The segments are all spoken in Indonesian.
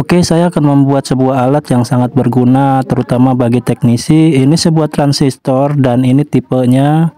Oke, saya akan membuat sebuah alat yang sangat berguna terutama bagi teknisi. Ini sebuah transistor dan ini tipenya.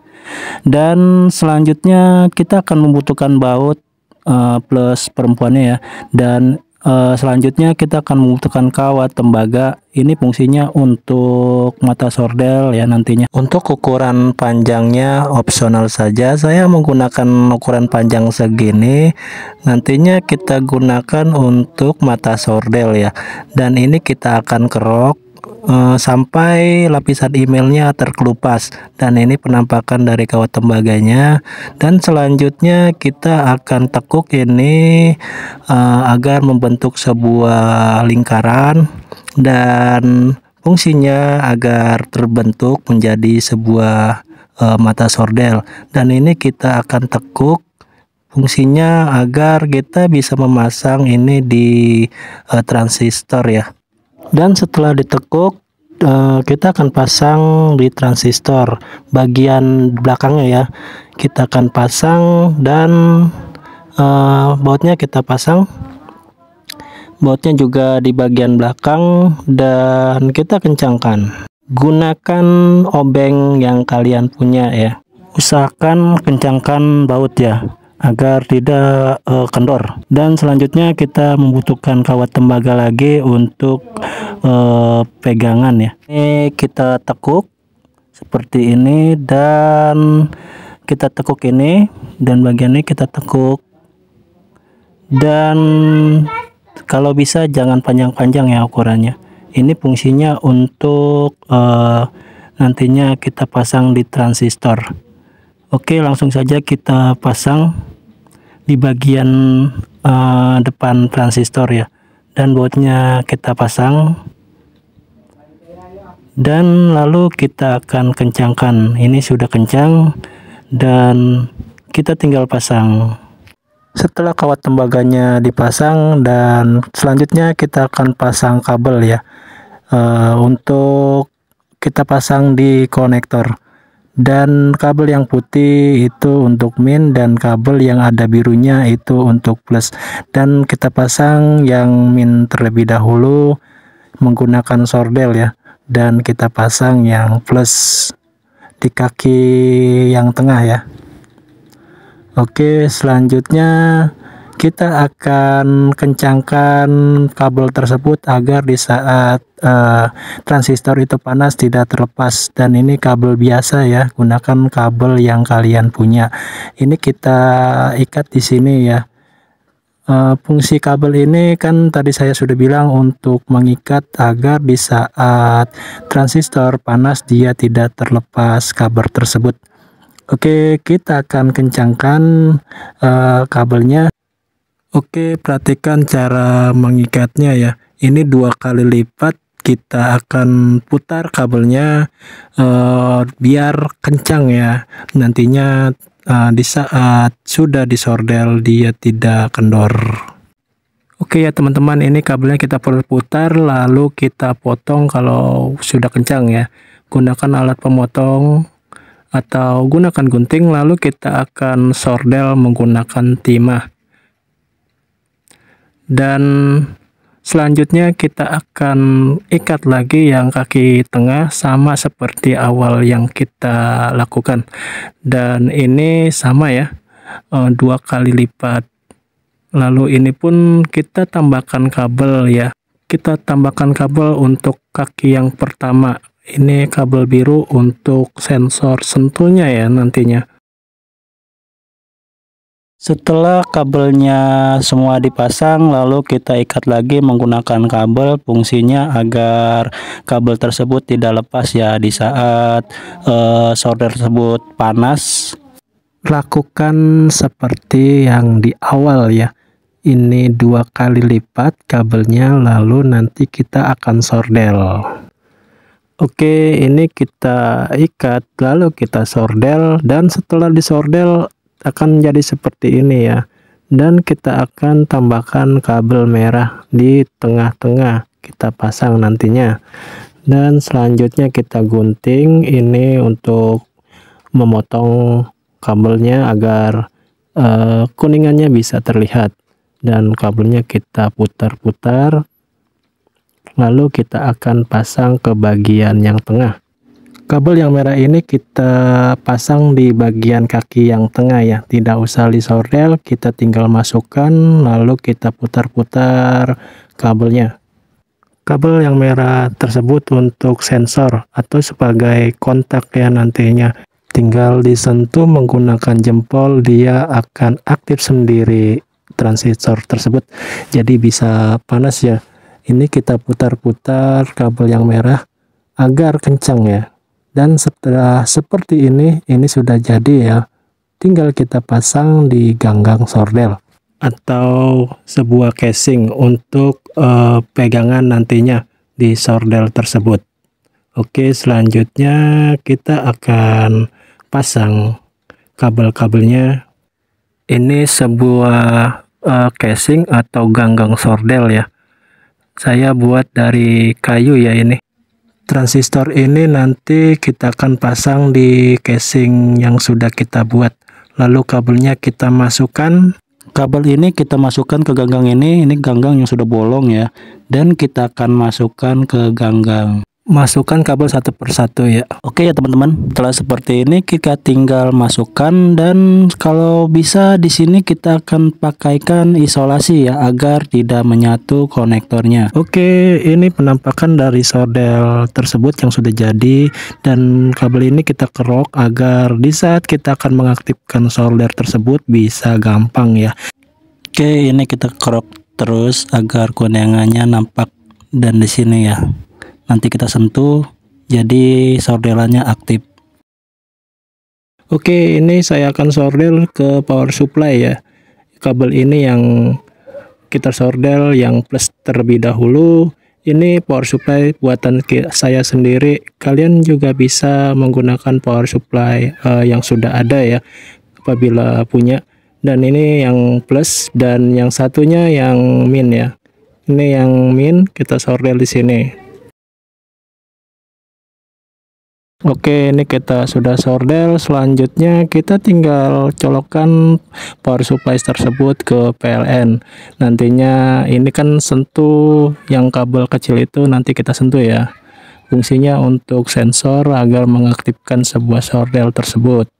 Dan selanjutnya kita akan membutuhkan baut uh, plus perempuannya ya. Dan Eh, selanjutnya kita akan membutuhkan kawat tembaga. Ini fungsinya untuk mata sordel ya nantinya. Untuk ukuran panjangnya opsional saja. Saya menggunakan ukuran panjang segini. Nantinya kita gunakan untuk mata sordel ya. Dan ini kita akan kerok Eh, sampai lapisan emailnya terkelupas dan ini penampakan dari kawat tembaganya dan selanjutnya kita akan tekuk ini uh, agar membentuk sebuah lingkaran dan fungsinya agar terbentuk menjadi sebuah uh, mata sordel dan ini kita akan tekuk fungsinya agar kita bisa memasang ini di uh, transistor ya dan setelah ditekuk eh, kita akan pasang di transistor bagian belakangnya ya kita akan pasang dan eh, bautnya kita pasang bautnya juga di bagian belakang dan kita kencangkan gunakan obeng yang kalian punya ya usahakan kencangkan baut ya agar tidak uh, kendor dan selanjutnya kita membutuhkan kawat tembaga lagi untuk uh, pegangan ya ini kita tekuk seperti ini dan kita tekuk ini dan bagian ini kita tekuk dan kalau bisa jangan panjang-panjang ya ukurannya ini fungsinya untuk uh, nantinya kita pasang di transistor Oke langsung saja kita pasang di bagian uh, depan transistor ya dan bautnya kita pasang dan lalu kita akan kencangkan ini sudah kencang dan kita tinggal pasang setelah kawat tembaganya dipasang dan selanjutnya kita akan pasang kabel ya uh, untuk kita pasang di konektor dan kabel yang putih itu untuk min dan kabel yang ada birunya itu untuk plus dan kita pasang yang min terlebih dahulu menggunakan sordel ya dan kita pasang yang plus di kaki yang tengah ya oke selanjutnya kita akan kencangkan kabel tersebut agar di saat uh, transistor itu panas tidak terlepas dan ini kabel biasa ya gunakan kabel yang kalian punya ini kita ikat di sini ya uh, fungsi kabel ini kan tadi saya sudah bilang untuk mengikat agar di saat transistor panas dia tidak terlepas kabel tersebut Oke, kita akan kencangkan uh, kabelnya. Oke, perhatikan cara mengikatnya ya. Ini dua kali lipat kita akan putar kabelnya uh, biar kencang ya. Nantinya uh, di saat sudah disordel dia tidak kendor. Oke ya teman-teman, ini kabelnya kita perlu putar lalu kita potong kalau sudah kencang ya. Gunakan alat pemotong atau gunakan gunting lalu kita akan sordel menggunakan timah dan selanjutnya kita akan ikat lagi yang kaki tengah sama seperti awal yang kita lakukan dan ini sama ya eh, dua kali lipat lalu ini pun kita tambahkan kabel ya kita tambahkan kabel untuk kaki yang pertama ini kabel biru untuk sensor sentuhnya ya nantinya setelah kabelnya semua dipasang, lalu kita ikat lagi menggunakan kabel. Fungsinya agar kabel tersebut tidak lepas ya di saat uh, eh, solder tersebut panas. Lakukan seperti yang di awal ya. Ini dua kali lipat kabelnya, lalu nanti kita akan solder. Oke, ini kita ikat, lalu kita sordel, dan setelah disordel akan jadi seperti ini ya dan kita akan tambahkan kabel merah di tengah-tengah kita pasang nantinya dan selanjutnya kita gunting ini untuk memotong kabelnya agar uh, kuningannya bisa terlihat dan kabelnya kita putar-putar lalu kita akan pasang ke bagian yang tengah Kabel yang merah ini kita pasang di bagian kaki yang tengah ya, tidak usah disorder, kita tinggal masukkan lalu kita putar-putar kabelnya. Kabel yang merah tersebut untuk sensor atau sebagai kontak ya nantinya. Tinggal disentuh menggunakan jempol dia akan aktif sendiri transistor tersebut. Jadi bisa panas ya. Ini kita putar-putar kabel yang merah agar kencang ya dan setelah seperti ini ini sudah jadi ya tinggal kita pasang di ganggang sordel atau sebuah casing untuk uh, pegangan nantinya di sordel tersebut Oke selanjutnya kita akan pasang kabel-kabelnya ini sebuah uh, casing atau ganggang sordel ya saya buat dari kayu ya ini transistor ini nanti kita akan pasang di casing yang sudah kita buat lalu kabelnya kita masukkan kabel ini kita masukkan ke ganggang ini ini ganggang yang sudah bolong ya dan kita akan masukkan ke ganggang masukkan kabel satu persatu ya Oke ya teman-teman setelah seperti ini kita tinggal masukkan dan kalau bisa di sini kita akan pakaikan isolasi ya agar tidak menyatu konektornya Oke ini penampakan dari sordel tersebut yang sudah jadi dan kabel ini kita kerok agar di saat kita akan mengaktifkan solder tersebut bisa gampang ya Oke ini kita kerok terus agar kuningannya nampak dan di sini ya nanti kita sentuh jadi sordelannya aktif Oke ini saya akan sordel ke power supply ya kabel ini yang kita sordel yang plus terlebih dahulu ini power supply buatan saya sendiri kalian juga bisa menggunakan power supply uh, yang sudah ada ya apabila punya dan ini yang plus dan yang satunya yang min ya ini yang min kita sordel di sini Oke, ini kita sudah sordel. Selanjutnya kita tinggal colokan power supply tersebut ke PLN. Nantinya ini kan sentuh yang kabel kecil itu nanti kita sentuh ya. Fungsinya untuk sensor agar mengaktifkan sebuah sordel tersebut.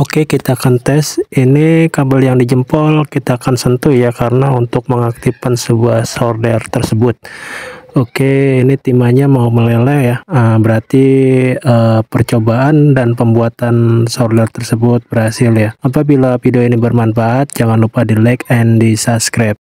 Oke, kita akan tes. Ini kabel yang dijempol kita akan sentuh ya karena untuk mengaktifkan sebuah sordel tersebut. Oke, ini timahnya mau meleleh ya. Nah, berarti uh, percobaan dan pembuatan solder tersebut berhasil ya. Apabila video ini bermanfaat, jangan lupa di like and di subscribe.